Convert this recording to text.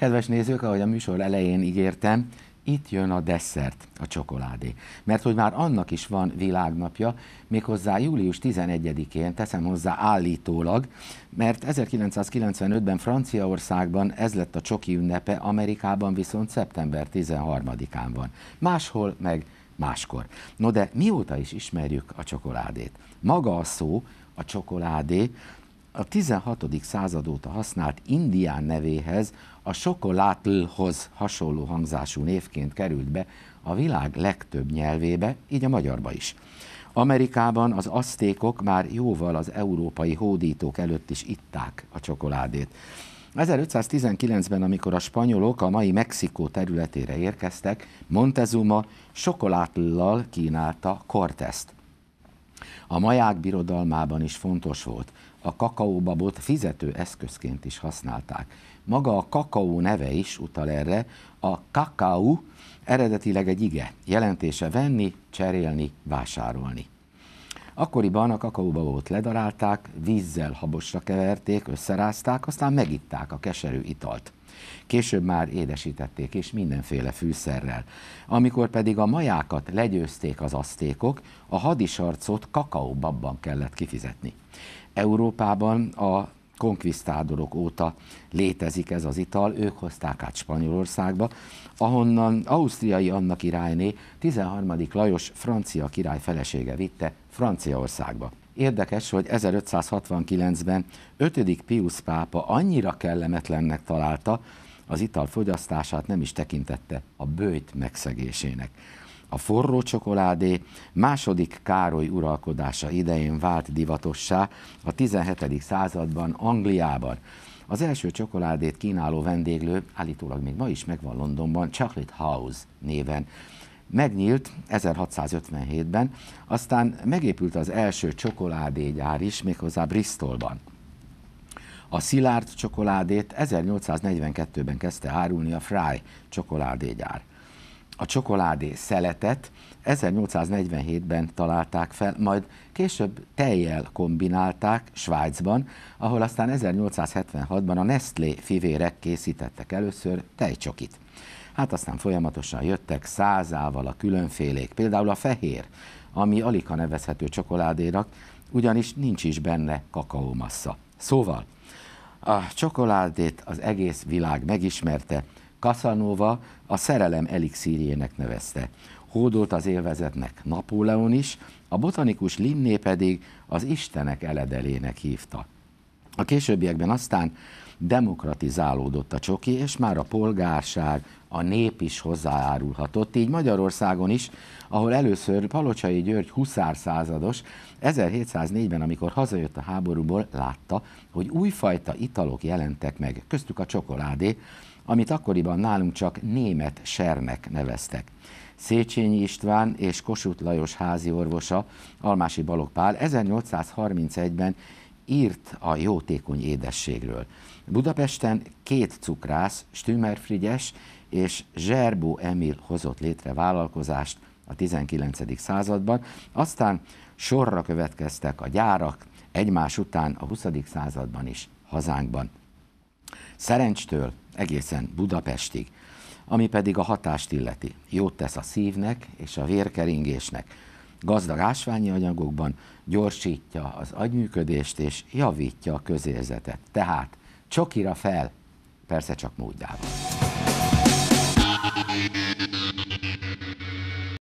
Kedves nézők, ahogy a műsor elején ígértem, itt jön a desszert, a csokoládé. Mert hogy már annak is van világnapja, méghozzá július 11-én teszem hozzá állítólag, mert 1995-ben Franciaországban ez lett a csoki ünnepe, Amerikában viszont szeptember 13-án van. Máshol meg máskor. No de mióta is ismerjük a csokoládét? Maga a szó, a csokoládé, a 16. század óta használt indián nevéhez, a sokolátlhoz hasonló hangzású névként került be a világ legtöbb nyelvébe, így a magyarba is. Amerikában az asztékok már jóval az európai hódítók előtt is itták a csokoládét. 1519-ben, amikor a spanyolok a mai Mexikó területére érkeztek, Montezuma sokolátlal kínálta Cortest. A maják birodalmában is fontos volt a kakaóbabot fizető eszközként is használták. Maga a kakaó neve is utal erre, a kakao eredetileg egy ige, jelentése venni, cserélni, vásárolni. Akkoriban a kakaóbabot ledarálták, vízzel habosra keverték, összerázták, aztán megitták a keserű italt. Később már édesítették és mindenféle fűszerrel. Amikor pedig a majákat legyőzték az asztékok, a hadisarcot kakaóbabban kellett kifizetni. Európában a konkvisztádorok óta létezik ez az ital, ők hozták át Spanyolországba, ahonnan ausztriai Anna királyné 13. Lajos francia király felesége vitte Franciaországba. Érdekes, hogy 1569-ben 5. Pius pápa annyira kellemetlennek találta, az ital fogyasztását nem is tekintette a bőjt megszegésének a forró csokoládé második Károly uralkodása idején vált divatossá a 17. században Angliában. Az első csokoládét kínáló vendéglő állítólag még ma is megvan Londonban, Chocolate House néven. Megnyílt 1657-ben, aztán megépült az első csokoládégyár is, méghozzá Bristolban. A szilárd csokoládét 1842-ben kezdte árulni a Fry csokoládégyár a csokoládé szeletet 1847-ben találták fel, majd később tejjel kombinálták Svájcban, ahol aztán 1876-ban a Nestlé fivérek készítettek először tejcsokit. Hát aztán folyamatosan jöttek százával a különfélék, például a fehér, ami alig nevezhető csokoládérak, ugyanis nincs is benne kakaómassa. Szóval a csokoládét az egész világ megismerte, Casanova a szerelem elixírjének nevezte. Hódolt az élvezetnek Napóleon is, a botanikus Linné pedig az Istenek eledelének hívta. A későbbiekben aztán demokratizálódott a csoki, és már a polgárság, a nép is hozzájárulhatott, így Magyarországon is, ahol először Palocsai György huszárszázados százados 1704-ben, amikor hazajött a háborúból, látta, hogy újfajta italok jelentek meg, köztük a csokoládé, amit akkoriban nálunk csak német sernek neveztek. Széchenyi István és Kossuth Lajos házi orvosa, Almási Balogpál Pál 1831-ben írt a jótékony édességről. Budapesten két cukrász, Stümer Frigyes és Zserbó Emil hozott létre vállalkozást a 19. században, aztán sorra következtek a gyárak, egymás után a 20. században is hazánkban. Szerencstől egészen Budapestig, ami pedig a hatást illeti. Jót tesz a szívnek és a vérkeringésnek. Gazdag ásványi anyagokban gyorsítja az agyműködést és javítja a közérzetet. Tehát csokira fel, persze csak módjával.